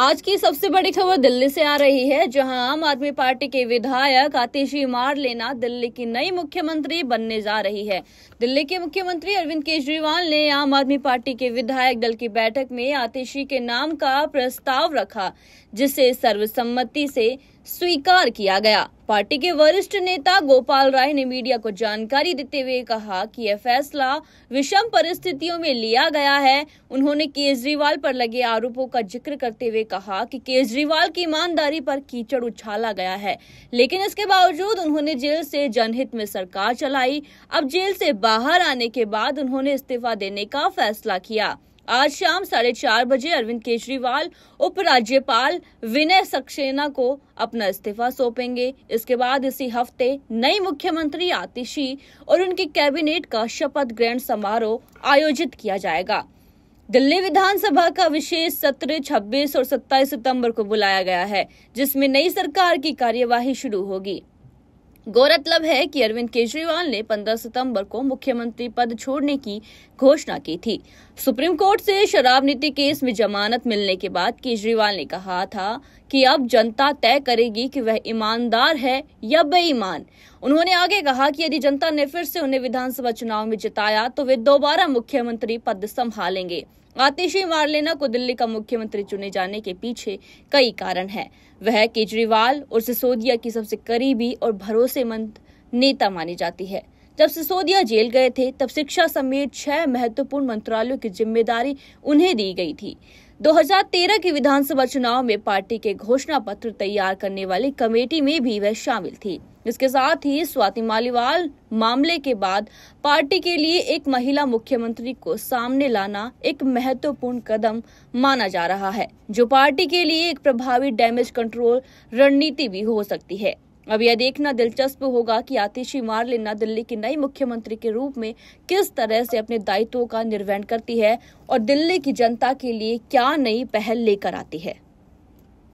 आज की सबसे बड़ी खबर दिल्ली से आ रही है जहां आम आदमी पार्टी के विधायक आतिशी मार लेना दिल्ली की नई मुख्यमंत्री बनने जा रही है दिल्ली के मुख्यमंत्री अरविंद केजरीवाल ने आम आदमी पार्टी के विधायक दल की बैठक में आतिशी के नाम का प्रस्ताव रखा जिसे सर्वसम्मति से स्वीकार किया गया पार्टी के वरिष्ठ नेता गोपाल राय ने मीडिया को जानकारी देते हुए कहा कि यह फैसला विषम परिस्थितियों में लिया गया है उन्होंने केजरीवाल पर लगे आरोपों का जिक्र करते हुए कहा कि केजरीवाल की ईमानदारी पर कीचड़ उछाला गया है लेकिन इसके बावजूद उन्होंने जेल से जनहित में सरकार चलाई अब जेल से बाहर आने के बाद उन्होंने इस्तीफा देने का फैसला किया आज शाम साढ़े चार बजे अरविंद केजरीवाल उपराज्यपाल विनय सक्सेना को अपना इस्तीफा सौंपेंगे इसके बाद इसी हफ्ते नई मुख्यमंत्री आतिशी और उनके कैबिनेट का शपथ ग्रहण समारोह आयोजित किया जाएगा दिल्ली विधानसभा का विशेष सत्र 26 और 27 सितंबर को बुलाया गया है जिसमें नई सरकार की कार्यवाही शुरू होगी गौरतलब है कि अरविंद केजरीवाल ने 15 सितंबर को मुख्यमंत्री पद छोड़ने की घोषणा की थी सुप्रीम कोर्ट से शराब नीति केस में जमानत मिलने के बाद केजरीवाल ने कहा था कि अब जनता तय करेगी कि वह ईमानदार है या बेईमान उन्होंने आगे कहा कि यदि जनता ने फिर से उन्हें विधानसभा चुनाव में जिताया तो वे दोबारा मुख्यमंत्री पद संभालेंगे आतिशी मारलेना को दिल्ली का मुख्यमंत्री चुने जाने के पीछे कई कारण हैं वह केजरीवाल और सिसोदिया की सबसे करीबी और भरोसेमंद नेता मानी जाती है जब सिसोदिया जेल गए थे तब शिक्षा समेत छह महत्वपूर्ण मंत्रालयों की जिम्मेदारी उन्हें दी गई थी 2013 के विधानसभा चुनाव में पार्टी के घोषणा पत्र तैयार करने वाली कमेटी में भी वह शामिल थी इसके साथ ही स्वाति मालीवाल मामले के बाद पार्टी के लिए एक महिला मुख्यमंत्री को सामने लाना एक महत्वपूर्ण कदम माना जा रहा है जो पार्टी के लिए एक प्रभावी डैमेज कंट्रोल रणनीति भी हो सकती है अब यह देखना दिलचस्प होगा कि आतिशी लेना दिल्ली की नई मुख्यमंत्री के रूप में किस तरह से अपने दायित्वों का निर्वहन करती है और दिल्ली की जनता के लिए क्या नई पहल लेकर आती है